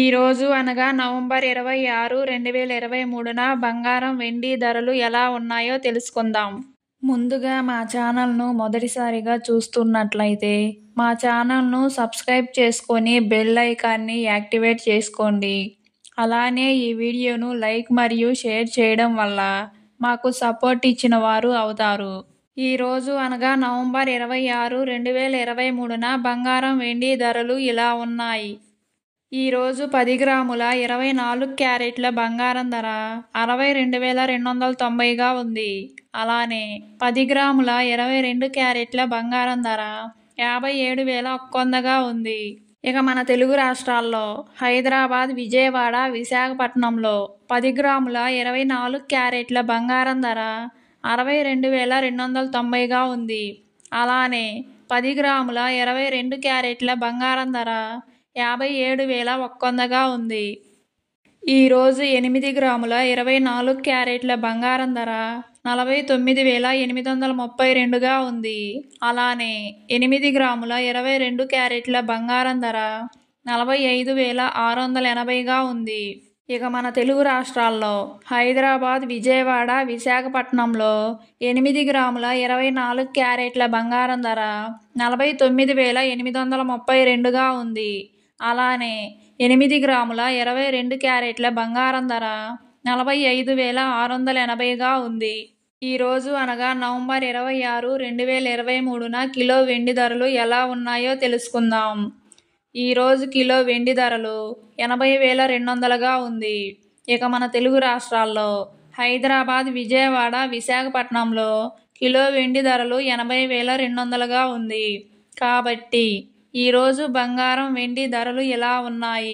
ఈరోజు అనగా నవంబర్ ఇరవై ఆరు రెండు వేల ఇరవై మూడున బంగారం వెండి ధరలు ఎలా ఉన్నాయో తెలుసుకుందాం ముందుగా మా ఛానల్ను మొదటిసారిగా చూస్తున్నట్లయితే మా ఛానల్ను సబ్స్క్రైబ్ చేసుకొని బెల్ ఐకాన్ని యాక్టివేట్ చేసుకోండి అలానే ఈ వీడియోను లైక్ మరియు షేర్ చేయడం వల్ల మాకు సపోర్ట్ ఇచ్చిన వారు అవుతారు ఈ రోజు అనగా నవంబర్ ఇరవై ఆరు రెండు వేల ఇరవై మూడున బంగారం వెండి ధరలు ఇలా ఉన్నాయి ఈరోజు పది గ్రాముల ఇరవై నాలుగు క్యారెట్ల బంగారం ధర అరవై రెండు వేల రెండు వందల తొంభైగా ఉంది అలానే పది గ్రాముల ఇరవై రెండు క్యారెట్ల బంగారం ధర యాభై ఏడు వేల ఒక్క వందగా ఉంది ఇక మన తెలుగు రాష్ట్రాల్లో హైదరాబాద్ విజయవాడ విశాఖపట్నంలో పది గ్రాముల ఇరవై నాలుగు క్యారెట్ల బంగారం ధర అరవై రెండు వేల రెండు వందల తొంభైగా ఉంది అలానే పది గ్రాముల ఇరవై రెండు క్యారెట్ల బంగారం ధర యాభై ఏడు వేల ఒక్క వందగా ఉంది ఈరోజు ఎనిమిది గ్రాముల ఇరవై నాలుగు క్యారెట్ల బంగారం ధర నలభై తొమ్మిది వేల ఎనిమిది వందల ముప్పై రెండుగా ఉంది అలానే ఎనిమిది గ్రాముల ఇరవై రెండు క్యారెట్ల బంగారం ధర నలభై ఐదు వేల ఆరు వందల ఎనభైగా ఉంది ఇక మన తెలుగు రాష్ట్రాల్లో హైదరాబాద్ విజయవాడ విశాఖపట్నంలో ఎనిమిది గ్రాముల ఇరవై నాలుగు క్యారెట్ల బంగారం ధర నలభై తొమ్మిది వేల ఎనిమిది వందల ముప్పై రెండుగా ఉంది అలానే ఎనిమిది గ్రాముల ఇరవై రెండు క్యారెట్ల బంగారం ధర నలభై ఐదు వేల ఆరు వందల ఎనభైగా ఉంది ఈరోజు అనగా నవంబర్ ఇరవై ఆరు రెండు వేల ఇరవై మూడున కిలో వెండి ధరలు ఎలా ఉన్నాయో తెలుసుకుందాం ఈరోజు కిలో వెండి ధరలు ఎనభై వేల రెండు వందలుగా ఉంది ఇక మన తెలుగు రాష్ట్రాల్లో హైదరాబాద్ విజయవాడ విశాఖపట్నంలో కిలో వెండి ధరలు ఎనభై వేల రెండు వందలుగా ఉంది కాబట్టి ఈ రోజు బంగారం వెండి ధరలు ఎలా ఉన్నాయి?